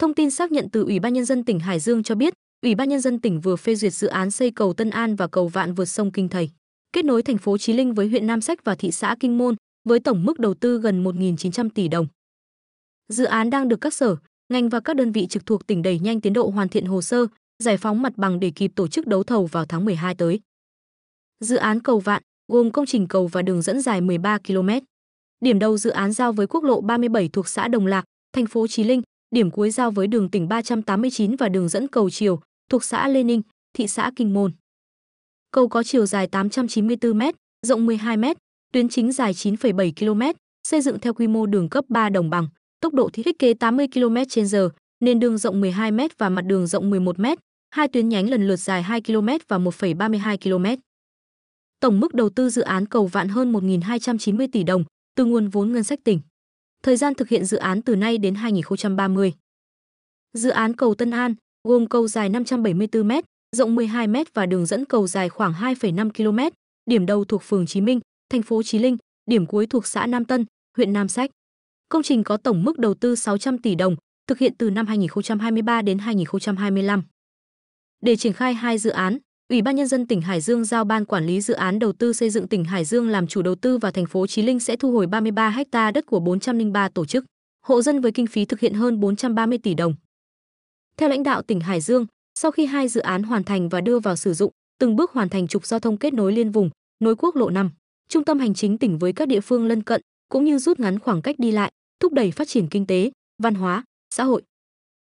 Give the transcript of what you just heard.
Thông tin xác nhận từ Ủy ban nhân dân tỉnh Hải Dương cho biết, Ủy ban nhân dân tỉnh vừa phê duyệt dự án xây cầu Tân An và cầu Vạn vượt sông Kinh Thầy, kết nối thành phố Chí Linh với huyện Nam Sách và thị xã Kinh Môn, với tổng mức đầu tư gần 1.900 tỷ đồng. Dự án đang được các sở, ngành và các đơn vị trực thuộc tỉnh đẩy nhanh tiến độ hoàn thiện hồ sơ, giải phóng mặt bằng để kịp tổ chức đấu thầu vào tháng 12 tới. Dự án cầu Vạn gồm công trình cầu và đường dẫn dài 13 km. Điểm đầu dự án giao với quốc lộ 37 thuộc xã Đồng Lạc, thành phố Chí Linh, điểm cuối giao với đường tỉnh 389 và đường dẫn cầu chiều thuộc xã Lê Ninh, thị xã Kinh Môn. Cầu có chiều dài 894 m, rộng 12 m, tuyến chính dài 9,7 km, xây dựng theo quy mô đường cấp 3 đồng bằng, tốc độ thiết kế 80 km/h, nền đường rộng 12 m và mặt đường rộng 11 m, hai tuyến nhánh lần lượt dài 2 km và 1,32 km. Tổng mức đầu tư dự án cầu vạn hơn 1.290 tỷ đồng từ nguồn vốn ngân sách tỉnh thời gian thực hiện dự án từ nay đến 2030. Dự án cầu Tân An gồm cầu dài 574 m, rộng 12 m và đường dẫn cầu dài khoảng 2,5 km, điểm đầu thuộc phường Chí Minh, thành phố Chí Linh, điểm cuối thuộc xã Nam Tân, huyện Nam Sách. Công trình có tổng mức đầu tư 600 tỷ đồng, thực hiện từ năm 2023 đến 2025. Để triển khai hai dự án, Ủy ban nhân dân tỉnh Hải Dương giao ban quản lý dự án đầu tư xây dựng tỉnh Hải Dương làm chủ đầu tư và thành phố Chí Linh sẽ thu hồi 33 ha đất của 403 tổ chức, hộ dân với kinh phí thực hiện hơn 430 tỷ đồng. Theo lãnh đạo tỉnh Hải Dương, sau khi hai dự án hoàn thành và đưa vào sử dụng, từng bước hoàn thành trục giao thông kết nối liên vùng, nối quốc lộ 5, trung tâm hành chính tỉnh với các địa phương lân cận, cũng như rút ngắn khoảng cách đi lại, thúc đẩy phát triển kinh tế, văn hóa, xã hội.